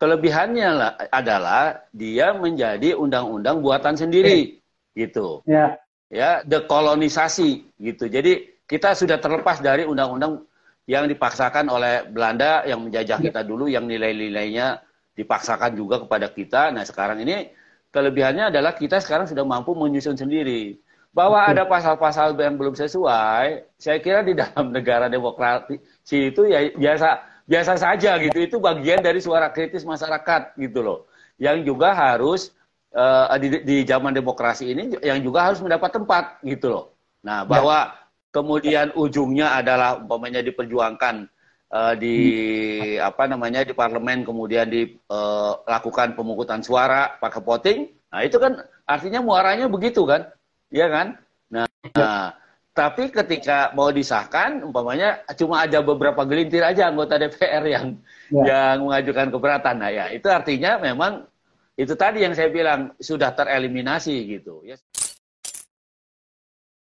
kelebihannya adalah dia menjadi undang-undang buatan sendiri gitu ya ya dekolonisasi gitu jadi kita sudah terlepas dari undang-undang yang dipaksakan oleh Belanda yang menjajah ya. kita dulu yang nilai-nilainya dipaksakan juga kepada kita nah sekarang ini kelebihannya adalah kita sekarang sudah mampu menyusun sendiri bahwa ada pasal-pasal yang belum sesuai saya kira di dalam negara demokrasi itu ya biasa biasa saja gitu. Itu bagian dari suara kritis masyarakat gitu loh. Yang juga harus uh, di, di zaman demokrasi ini yang juga harus mendapat tempat gitu loh. Nah, ya. bahwa ya. kemudian ujungnya adalah umpamanya diperjuangkan uh, di hmm. apa namanya di parlemen kemudian dilakukan eh, uh, pemungutan suara pakai voting. Nah, itu kan artinya muaranya begitu kan? Iya kan? Nah, ya. nah tapi ketika mau disahkan, umpamanya cuma ada beberapa gelintir aja anggota DPR yang ya. yang mengajukan keberatan. Nah ya itu artinya memang itu tadi yang saya bilang sudah tereliminasi gitu. Ya.